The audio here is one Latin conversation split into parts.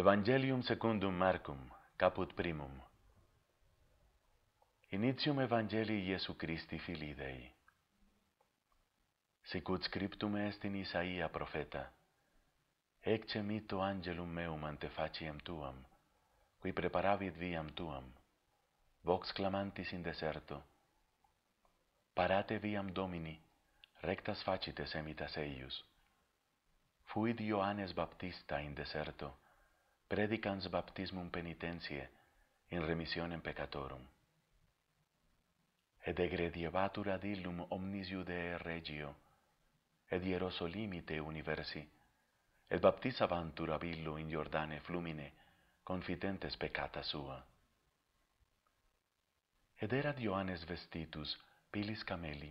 Evangelium secundum Marcum, caput primum. Initium Evangelii Iesu Christi Filii Dei. Sicut scriptum est in Isaia profeta, Ecce mito angelum meum ante faciem tuam, qui preparavit viam tuam, vox clamantis in deserto, parate viam domini, rectas facites emitas eius. Fuit Ioannes Baptista in deserto, predicans baptismum penitentiae in remissionem peccatorum. Et egrediebatur ad illum omnis Judae regio, et hieroso limite universi, et baptisabantur ab illo in Iordane flumine, confidentes peccata sua. Ed erat Ioannes vestitus, pilis cameli,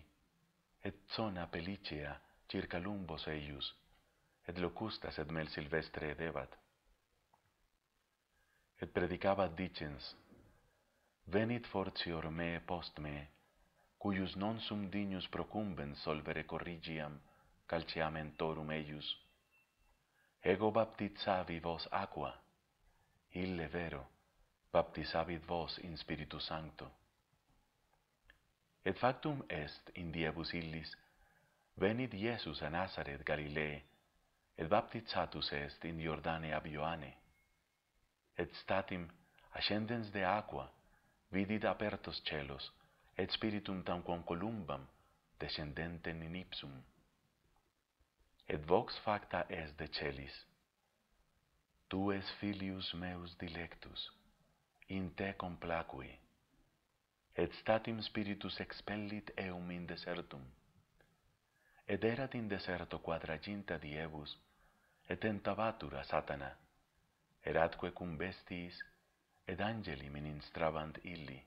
et zona pelicea circa lumbos eius, et locustas et mel silvestre edebat et predicabat dicens, Venit fortior me post me, cuius non sum dignus procumben solvere corrigiam, calciam eius. Ego baptizavi vos aqua, ille vero, baptizavit vos in spiritu sancto. Et factum est, in diebus illis, venit Iesus a Nazaret Galilee, et baptizatus est in Iordane ab Ioane, et statim ascendens de aqua vidit apertos celos et spiritum tamquam columbam descendente in ipsum et vox facta est de celis tu es filius meus dilectus in te complacui et statim spiritus expellit eum in desertum et erat in deserto quadraginta diebus et tentabatura satana et atque cum bestiis et angeli ministrabant illi.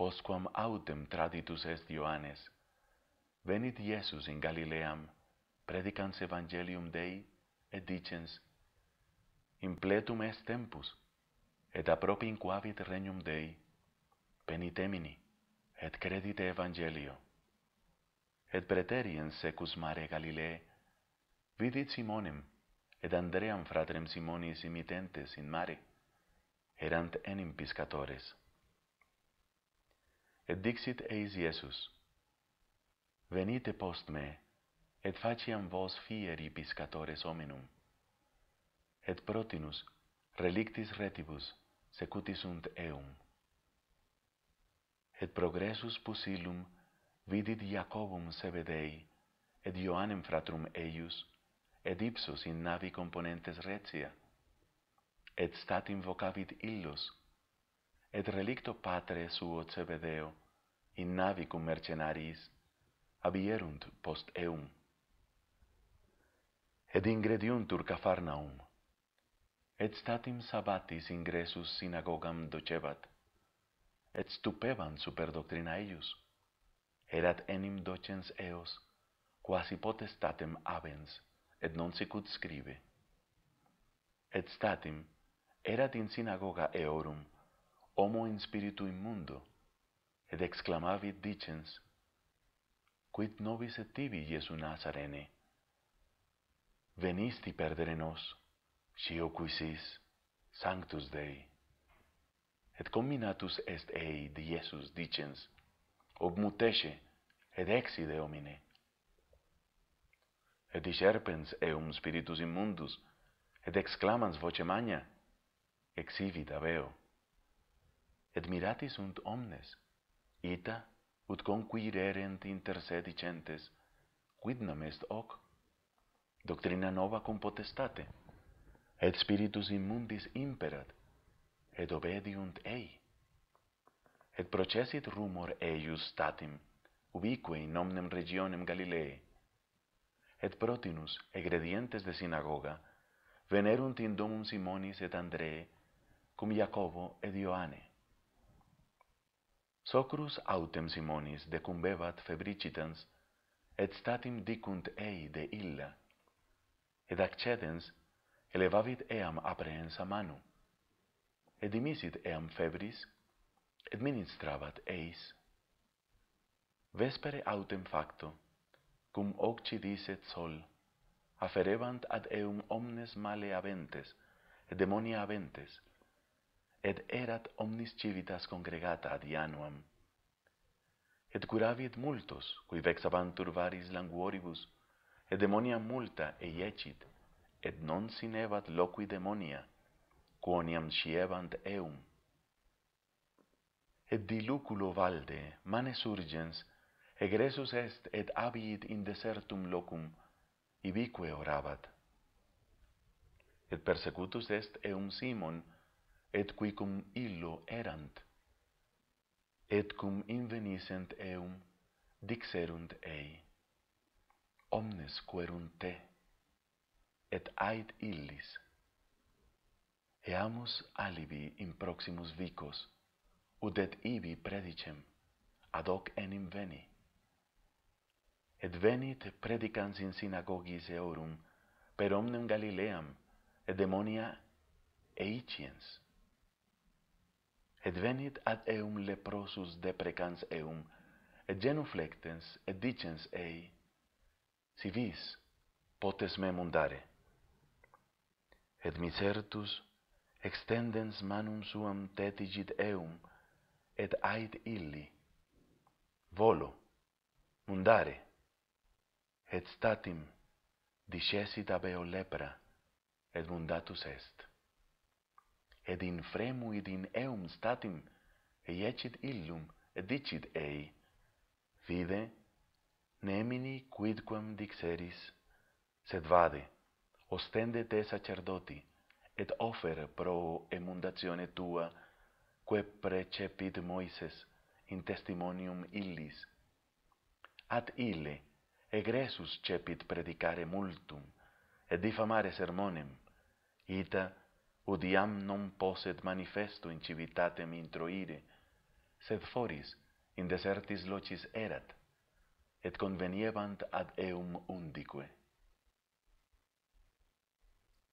Postquam autem traditus est Ioannes, venit Iesus in Galileam, predicans evangelium Dei, et dicens, impletum est tempus, et apropin quavit regnum Dei, penitemini, et credite evangelio. Et preterien secus mare Galilee, vidit Simonem, et Andream fratrem Simonis imitentes in mare, erant enim piscatores. Et dixit eis Iesus, Venite post me, et faciam vos fieri piscatores hominum. Et protinus, relictis retibus, secutis sunt eum. Et progressus pusillum, vidit Iacobum Sebedei, et Ioannem fratrum eius, et ipsus in navi componentes retia, et stat invocavit illus, et relicto patre suo cebedeo, in navi cum mercenariis, abierunt post eum. Ed ingrediuntur Cafarnaum, et statim sabatis ingressus synagogam docebat, et stupebant super doctrina eius, erat enim docens eos, quasi potestatem abens et non sic scribe et statim erat in synagoga eorum homo in spiritu immundo et exclamavit dicens quid nobis et tibi iesu nazarene venisti perdere nos si quisis sanctus dei et combinatus est ei di iesus dicens ob mutesse et exide homine et discerpens eum spiritus immundus, et exclamans voce magna, exivit aveo. Et mirati sunt omnes, ita, ut conquirerent inter se dicentes, quid nam est hoc? Doctrina nova cum potestate, et spiritus immundis imperat, et obediunt ei. Et processit rumor eius statim, ubique in omnem regionem Galilei, et protinus, egredientes de synagoga, venerunt in domum Simonis et Andrei, cum Jacobo et Ioane. Socrus autem Simonis decumbebat febricitans, et statim dicunt ei de illa, et accedens, elevavit eam apprehensa manu, et dimisit eam febris, et ministravat eis. Vespere autem facto, cum occidiset sol, aferebant ad eum omnes male aventes, et demonia aventes, et erat omnis civitas congregata ad Ianuam. Et curavit multos, cui vexabantur varis languoribus, et demonia multa eiecit, et non sinevat loqui demonia, quoniam sciebant eum. Et diluculo valde, manes urgens, egressus est et habit in desertum locum ibique orabat et persecutus est eum simon et quicum illo erant et cum invenisent eum dixerunt ei omnes quaerunt te et ait illis eamus alibi in proximus vicos ut et ibi predicem ad hoc enim veni et venit predicans in synagogis eorum per omnem Galileam et demonia eiciens. Et venit ad eum leprosus deprecans eum, et genuflectens et dicens ei, si vis potes me mundare. Et misertus extendens manum suam tetigit eum, et ait illi, volo, mundare, et statim discesit ab eo lepra et mundatus est et in fremu id in eum statim eiecit illum et dicit ei vide nemini quidquam dixeris sed vade ostende te sacerdoti et offer pro emundatione tua quae precepit Moises in testimonium illis at ille egressus cepit predicare multum, et difamare sermonem, ita, ud iam non poset manifesto in civitatem introire, sed foris in desertis locis erat, et convenievant ad eum undique.